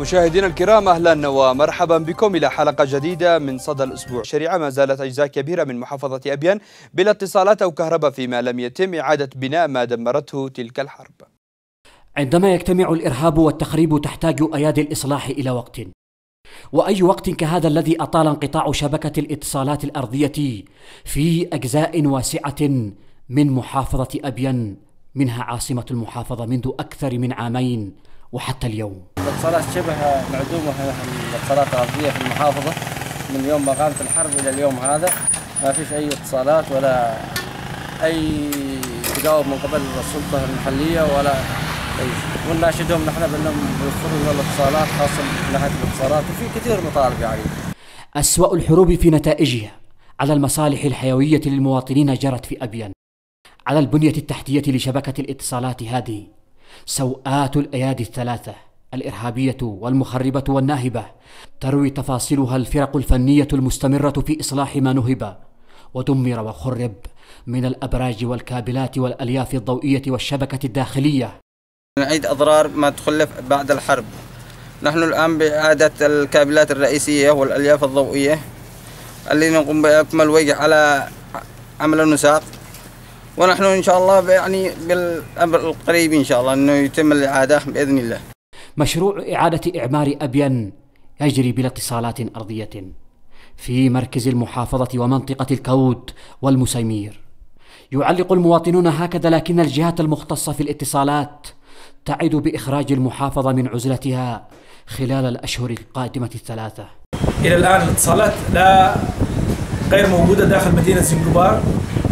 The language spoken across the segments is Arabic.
مشاهدينا الكرام اهلا ومرحبا بكم الى حلقه جديده من صدى الاسبوع الشريعه ما زالت اجزاء كبيره من محافظه ابيان بلا اتصالات او كهرباء فيما لم يتم اعاده بناء ما دمرته تلك الحرب عندما يجتمع الارهاب والتخريب تحتاج ايادي الاصلاح الى وقت واي وقت كهذا الذي اطال انقطاع شبكه الاتصالات الارضيه في اجزاء واسعه من محافظه ابين منها عاصمه المحافظه منذ اكثر من عامين وحتى اليوم الاتصالات شبه معدومة الاتصالات الأرضية في المحافظة من يوم ما قامت الحرب إلى اليوم هذا ما فيش أي اتصالات ولا أي تجاوب من قبل السلطة المحلية ولا أي شيء ونناشدهم نحن بأنهم يوفروا لنا الاتصالات خاصة من ناحية الاتصالات وفي كثير مطالب يعني أسوأ الحروب في نتائجها على المصالح الحيوية للمواطنين جرت في أبين على البنية التحتية لشبكة الاتصالات هذه سوءات الأيادي الثلاثة الارهابيه والمخربه والناهبه تروي تفاصيلها الفرق الفنيه المستمره في اصلاح ما نهب ودمر وخرب من الابراج والكابلات والالياف الضوئيه والشبكه الداخليه. نعيد اضرار ما تخلف بعد الحرب. نحن الان باعاده الكابلات الرئيسيه والالياف الضوئيه اللي نقوم باكمل وجه على عمل النساق ونحن ان شاء الله يعني بالامر القريب ان شاء الله انه يتم الاعاده باذن الله. مشروع إعادة إعمار أبين يجري بلا اتصالات أرضية في مركز المحافظة ومنطقة الكود والمسيمير يعلق المواطنون هكذا لكن الجهات المختصة في الاتصالات تعد بإخراج المحافظة من عزلتها خلال الأشهر القادمة الثلاثة إلى الآن الاتصالات لا غير موجودة داخل مدينة زنجبار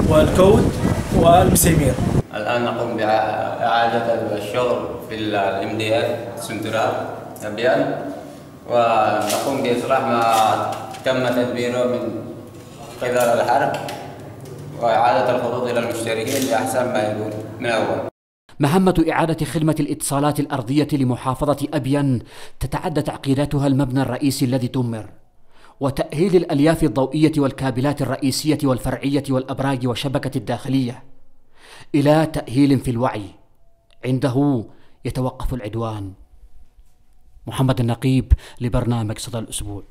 والكود والمسيمير الآن نقوم بإعادة الشغل في الام دي اف سنترال أبيان ونقوم بإصلاح ما تم تدبيره من قبل الحرب وإعادة الخطوط إلى المشتركين بأحسن ما يكون من أول مهمة إعادة خدمة الاتصالات الأرضية لمحافظة أبين تتعدى تعقيداتها المبنى الرئيسي الذي دمر وتأهيل الألياف الضوئية والكابلات الرئيسية والفرعية والأبراج والشبكة الداخلية الى تاهيل في الوعي عنده يتوقف العدوان محمد النقيب لبرنامج صدى الاسبوع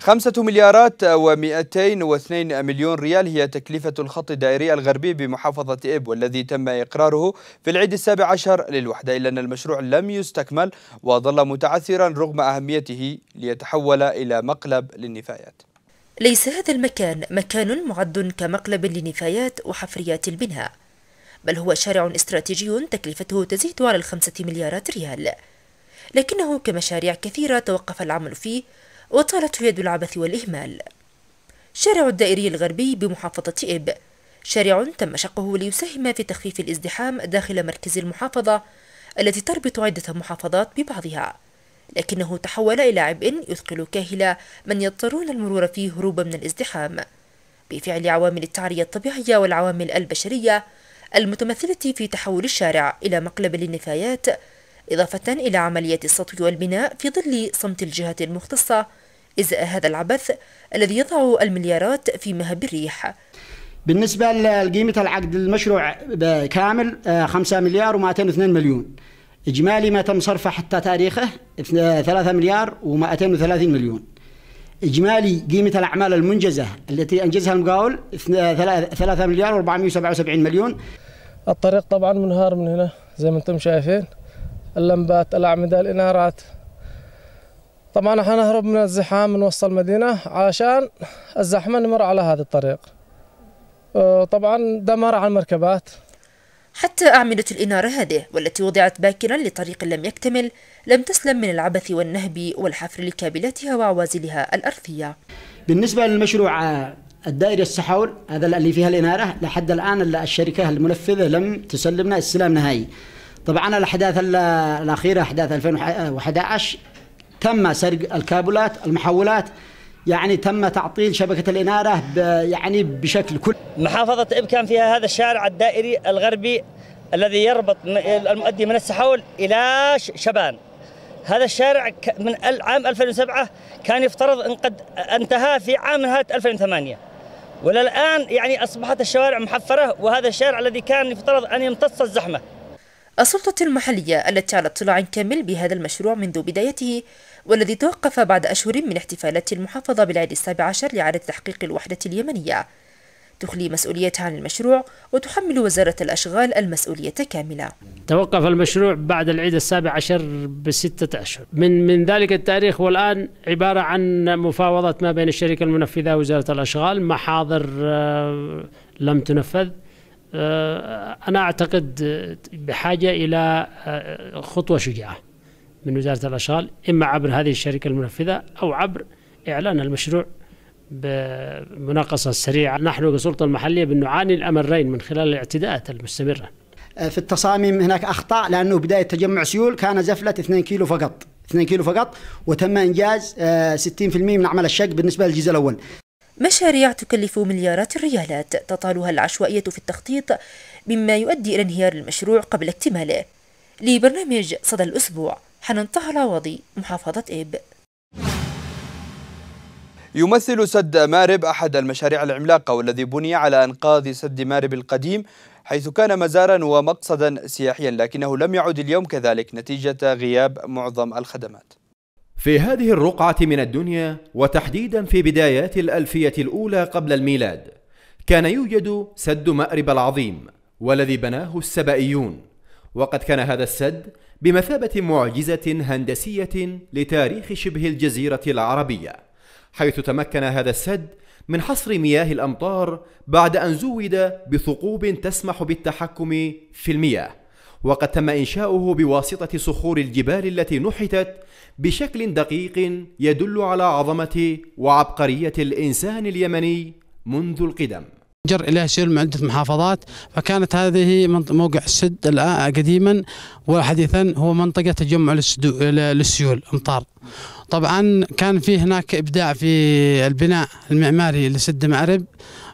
خمسة مليارات و202 مليون ريال هي تكلفة الخط الدائري الغربي بمحافظة إب والذي تم إقراره في العيد السابع عشر للوحدة إلا أن المشروع لم يستكمل وظل متعثرا رغم أهميته ليتحول إلى مقلب للنفايات ليس هذا المكان مكان معد كمقلب لنفايات وحفريات البناء بل هو شارع استراتيجي تكلفته تزيد على الخمسة مليارات ريال لكنه كمشاريع كثيرة توقف العمل فيه وطالت يد العبث والإهمال شارع الدائري الغربي بمحافظة إب شارع تم شقه ليساهم في تخفيف الازدحام داخل مركز المحافظة التي تربط عدة محافظات ببعضها لكنه تحول إلى عبء يثقل كاهل من يضطرون المرور فيه هروبا من الازدحام بفعل عوامل التعرية الطبيعية والعوامل البشرية المتمثلة في تحول الشارع إلى مقلب للنفايات إضافة إلى عملية السطو والبناء في ظل صمت الجهات المختصة إزاء هذا العبث الذي يضع المليارات في مهب الريح بالنسبة لقيمة العقد المشروع كامل 5 آه، مليار و202 مليون إجمالي ما تم صرفه حتى تاريخه 3 مليار و230 مليون إجمالي قيمة الأعمال المنجزة التي أنجزها المقاول 3 مليار و477 مليون الطريق طبعا منهار من هنا زي ما أنتم شايفين اللمبات الأعمدة الإنارات طبعا احنا نهرب من الزحام من وسط المدينة عشان الزحمة نمر على هذا الطريق أه، طبعا دمر على المركبات حتى أعمدة الإنارة هذه والتي وضعت باكرا لطريق لم يكتمل لم تسلم من العبث والنهب والحفر لكابلاتها وعوازلها الأرضية بالنسبة للمشروع الدائري السحور هذا اللي فيها الإنارة لحد الآن الشركة المنفذة لم تسلمنا استلام نهائي طبعا الأحداث الأخيرة أحداث 2011 تم سرق الكابلات المحولات يعني تم تعطيل شبكة الإنارة يعني بشكل كل محافظة إبكان فيها هذا الشارع الدائري الغربي الذي يربط المؤدي من السحول إلى شبان هذا الشارع من عام 2007 كان يفترض أن قد انتهى في عام نهاية 2008 وللآن يعني أصبحت الشوارع محفرة وهذا الشارع الذي كان يفترض أن يمتص الزحمة السلطة المحلية التي على اطلاع كامل بهذا المشروع منذ بدايته والذي توقف بعد أشهر من احتفالات المحافظة بالعيد السابع عشر لعادة تحقيق الوحدة اليمنية تخلي مسؤوليتها عن المشروع وتحمل وزارة الأشغال المسؤولية كاملة توقف المشروع بعد العيد السابع عشر بستة أشهر من, من ذلك التاريخ والآن عبارة عن مفاوضة ما بين الشركة المنفذة وزارة الأشغال محاضر آه، لم تنفذ آه، أنا أعتقد آه، بحاجة إلى آه، خطوة شجاعة من وزارة الأشغال إما عبر هذه الشركة المنفذة أو عبر إعلان المشروع بمناقصة سريعة نحن كسلطة المحلية بنعاني الأمرين من خلال الاعتداءات المستمرة في التصاميم هناك أخطاء لأنه بداية تجمع سيول كان زفلة 2 كيلو فقط 2 كيلو فقط وتم انجاز 60% من اعمال الشق بالنسبه للجزء الاول مشاريع تكلف مليارات الريالات تطالها العشوائية في التخطيط مما يؤدي إلى انهيار المشروع قبل اكتماله لبرنامج صدى الأسبوع حنان طه العوضي محافظة إيب يمثل سد مارب أحد المشاريع العملاقة والذي بني على أنقاض سد مارب القديم حيث كان مزارا ومقصدا سياحيا لكنه لم يعد اليوم كذلك نتيجة غياب معظم الخدمات في هذه الرقعة من الدنيا وتحديدا في بدايات الألفية الأولى قبل الميلاد كان يوجد سد مأرب العظيم والذي بناه السبائيون وقد كان هذا السد بمثابة معجزة هندسية لتاريخ شبه الجزيرة العربية حيث تمكن هذا السد من حصر مياه الأمطار بعد أن زود بثقوب تسمح بالتحكم في المياه وقد تم إنشاؤه بواسطة صخور الجبال التي نحتت بشكل دقيق يدل على عظمة وعبقرية الإنسان اليمني منذ القدم جر إليها سيل من عدة محافظات فكانت هذه موقع السد الآن قديما وحديثا هو منطقة تجمع للسيول أمطار طبعا كان في هناك إبداع في البناء المعماري لسد معرب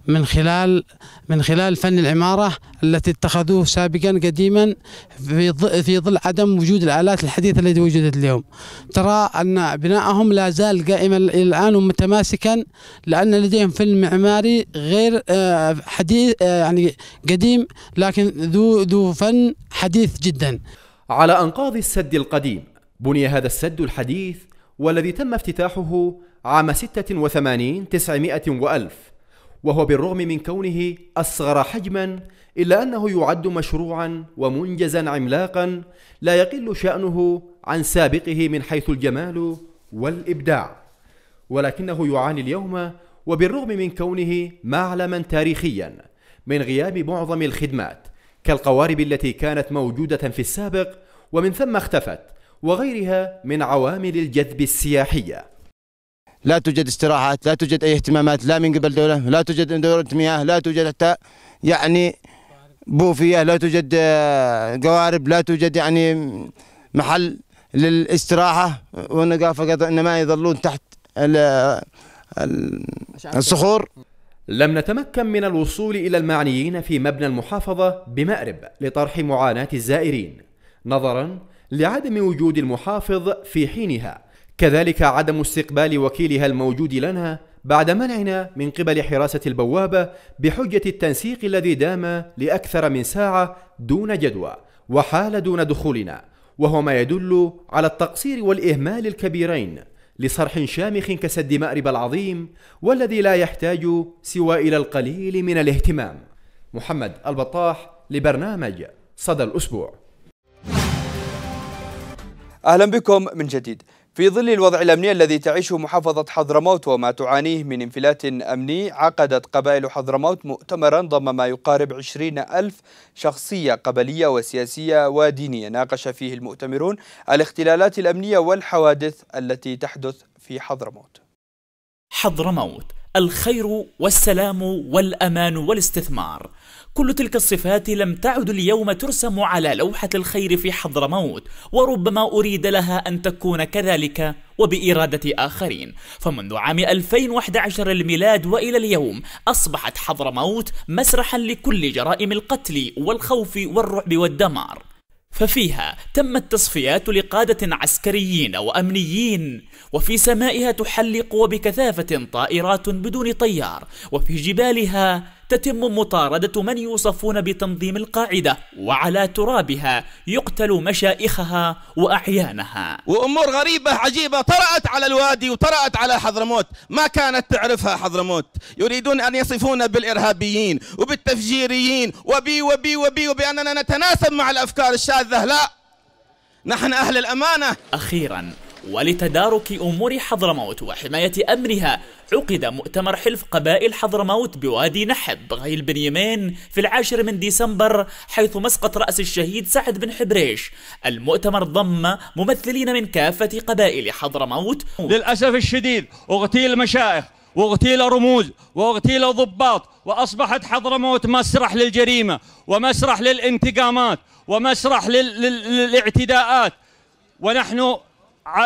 من خلال من خلال فن العمارة التي اتخذوه سابقا قديما في في ظل عدم وجود الآلات الحديثة التي وجدت اليوم ترى أن بنائهم لا زال قائما إلى الآن ومتماسكا لأن لديهم فن معماري غير آه، حديث آه، يعني قديم لكن ذو ذو فن حديث جدا على أنقاض السد القديم بني هذا السد الحديث والذي تم افتتاحه عام 86 900 وألف وهو بالرغم من كونه أصغر حجما إلا أنه يعد مشروعا ومنجزا عملاقا لا يقل شأنه عن سابقه من حيث الجمال والإبداع ولكنه يعاني اليوم وبالرغم من كونه معلما تاريخيا من غياب معظم الخدمات كالقوارب التي كانت موجودة في السابق ومن ثم اختفت وغيرها من عوامل الجذب السياحيه لا توجد استراحات لا توجد أي اهتمامات لا من قبل دولة لا توجد دورة مياه لا توجد حتى يعني بوفية لا توجد آه، قوارب لا توجد يعني محل للاستراحة والنقافة إنما يظلون تحت الصخور لم نتمكن من الوصول إلى المعنيين في مبنى المحافظة بمأرب لطرح معاناة الزائرين نظرا لعدم وجود المحافظ في حينها كذلك عدم استقبال وكيلها الموجود لنا بعد منعنا من قبل حراسة البوابة بحجة التنسيق الذي دام لأكثر من ساعة دون جدوى وحال دون دخولنا وهو ما يدل على التقصير والإهمال الكبيرين لصرح شامخ كسد مأرب العظيم والذي لا يحتاج سوى إلى القليل من الاهتمام محمد البطاح لبرنامج صدى الأسبوع أهلا بكم من جديد في ظل الوضع الأمني الذي تعيشه محافظة حضرموت وما تعانيه من انفلات أمني عقدت قبائل حضرموت مؤتمرا ضم ما يقارب 20 ألف شخصية قبلية وسياسية ودينية ناقش فيه المؤتمرون الاختلالات الأمنية والحوادث التي تحدث في حضرموت حضرموت الخير والسلام والأمان والاستثمار كل تلك الصفات لم تعد اليوم ترسم على لوحة الخير في حضرموت وربما أريد لها أن تكون كذلك وبإرادة آخرين فمنذ عام 2011 الميلاد وإلى اليوم أصبحت حضرموت مسرحا لكل جرائم القتل والخوف والرعب والدمار ففيها تمت تصفيات لقادة عسكريين وأمنيين وفي سمائها تحلق وبكثافة طائرات بدون طيار وفي جبالها تتم مطاردة من يوصفون بتنظيم القاعدة وعلى ترابها يقتل مشائخها وأعيانها وأمور غريبة عجيبة طرأت على الوادي وطرأت على حضرموت ما كانت تعرفها حضرموت يريدون أن يصفونا بالإرهابيين وبالتفجيريين وبي وبي وبي وبأننا نتناسب مع الأفكار الشاذة لا نحن أهل الأمانة أخيراً ولتدارك أمور حضرموت وحماية أمرها عقد مؤتمر حلف قبائل حضرموت بوادي نحب غيل بن يمين في العاشر من ديسمبر حيث مسقط رأس الشهيد سعد بن حبريش المؤتمر ضم ممثلين من كافة قبائل حضرموت للأسف الشديد اغتيل مشائخ واغتيل رموز واغتيل ضباط واصبحت حضرموت مسرح للجريمه ومسرح للانتقامات ومسرح لل... للاعتداءات ونحن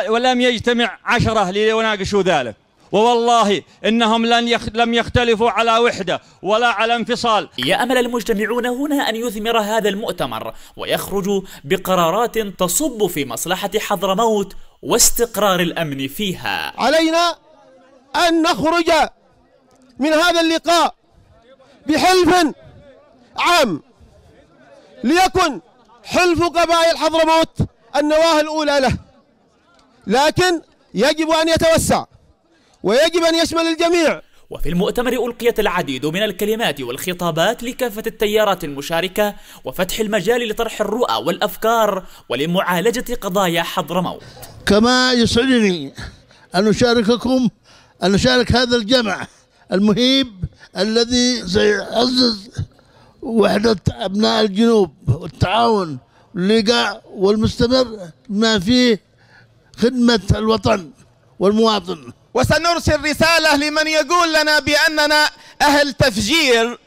ولم يجتمع عشرة ليناقشوا ذلك ووالله انهم لن يخ... لم يختلفوا على وحده ولا على انفصال. يامل المجتمعون هنا ان يثمر هذا المؤتمر ويخرجوا بقرارات تصب في مصلحه حضرموت واستقرار الامن فيها. علينا ان نخرج من هذا اللقاء بحلف عام ليكن حلف قبائل حضرموت النواه الاولى له. لكن يجب أن يتوسع ويجب أن يشمل الجميع وفي المؤتمر ألقيت العديد من الكلمات والخطابات لكافة التيارات المشاركة وفتح المجال لطرح الرؤى والأفكار ولمعالجة قضايا حضرموت كما يسعدني أن أشارككم أن أشارك هذا الجمع المهيب الذي سيعزز وحدة أبناء الجنوب والتعاون اللقاء والمستمر ما فيه خدمة الوطن والمواطن وسنرسل رسالة لمن يقول لنا بأننا أهل تفجير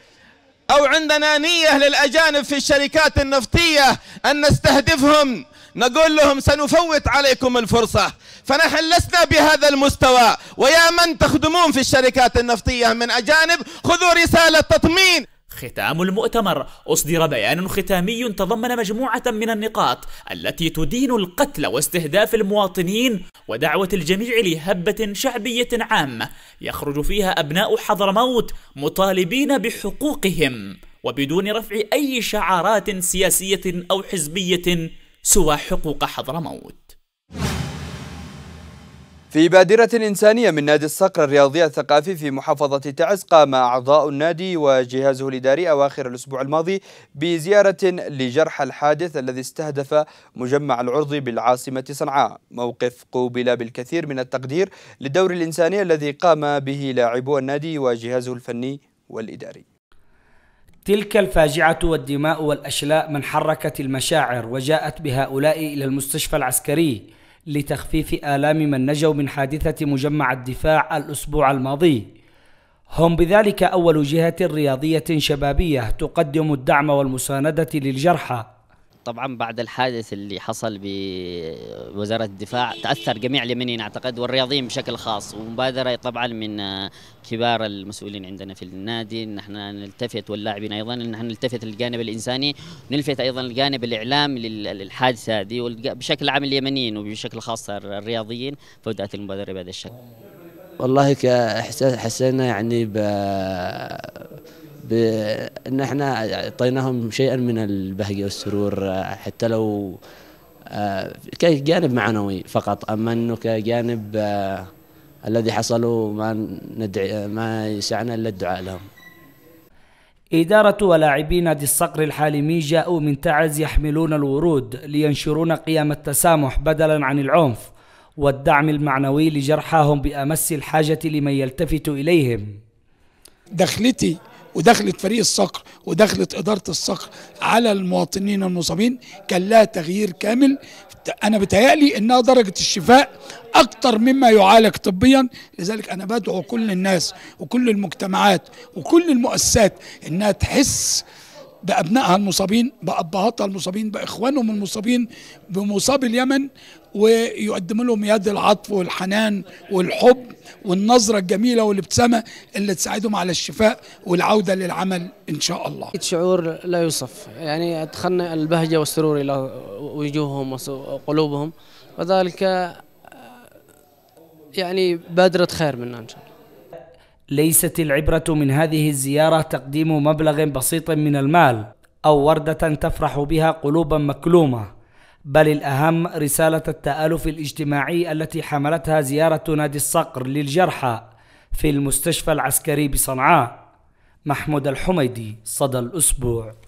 أو عندنا نية للأجانب في الشركات النفطية أن نستهدفهم نقول لهم سنفوت عليكم الفرصة فنحن لسنا بهذا المستوى ويا من تخدمون في الشركات النفطية من أجانب خذوا رسالة تطمين ختام المؤتمر أصدر بيان ختامي تضمن مجموعة من النقاط التي تدين القتل واستهداف المواطنين ودعوة الجميع لهبة شعبية عامة يخرج فيها أبناء حضرموت مطالبين بحقوقهم وبدون رفع أي شعارات سياسية أو حزبية سوى حقوق حضرموت في بادرة إنسانية من نادي الصقر الرياضي الثقافي في محافظة تعز قام أعضاء النادي وجهازه الإداري أواخر الأسبوع الماضي بزيارة لجرح الحادث الذي استهدف مجمع العرضي بالعاصمة صنعاء موقف قوبل بالكثير من التقدير للدور الإنساني الذي قام به لاعبو النادي وجهازه الفني والإداري تلك الفاجعة والدماء والأشلاء من حركت المشاعر وجاءت بهؤلاء إلى المستشفى العسكري لتخفيف آلام من نجوا من حادثة مجمع الدفاع الأسبوع الماضي هم بذلك أول جهة رياضية شبابية تقدم الدعم والمساندة للجرحى طبعا بعد الحادث اللي حصل بوزاره الدفاع تاثر جميع اليمنيين اعتقد والرياضيين بشكل خاص ومبادره طبعا من كبار المسؤولين عندنا في النادي ان احنا نلتفت واللاعبين ايضا ان احنا نلتفت للجانب الانساني نلفت ايضا الجانب الاعلام للحادثه هذه بشكل عام اليمنيين وبشكل خاص الرياضيين فبدات المبادره بهذا الشكل والله كاحساس حسينا يعني ب بان احنا اعطيناهم شيئا من البهجه والسرور حتى لو آه، كجانب معنوي فقط اما انه كجانب آه، الذي حصلوا ما ندعي ما يسعنا الا الدعاء لهم. إدارة ولاعبي نادي الصقر الحالمي جاءوا من تعز يحملون الورود لينشرون قيام التسامح بدلا عن العنف والدعم المعنوي لجرحاهم بأمس الحاجة لمن يلتفت إليهم دخلتي ودخلت فريق الصقر ودخلت إدارة الصقر على المواطنين المصابين كان لها تغيير كامل أنا بتهيألي إنها درجة الشفاء أكتر مما يعالج طبيا لذلك أنا بدعو كل الناس وكل المجتمعات وكل المؤسسات إنها تحس بأبنائها المصابين بأبهاتها المصابين بإخوانهم المصابين بمصابي اليمن ويقدم لهم يد العطف والحنان والحب والنظرة الجميلة والابتسامة اللي تساعدهم على الشفاء والعودة للعمل إن شاء الله شعور لا يوصف يعني أدخلنا البهجة والسرور إلى وجوههم وقلوبهم وذلك يعني بادرة خير منا إن شاء الله ليست العبرة من هذه الزيارة تقديم مبلغ بسيط من المال أو وردة تفرح بها قلوبا مكلومة بل الأهم رسالة التآلف الاجتماعي التي حملتها زيارة نادي الصقر للجرحى في المستشفى العسكري بصنعاء محمود الحميدي صدى الأسبوع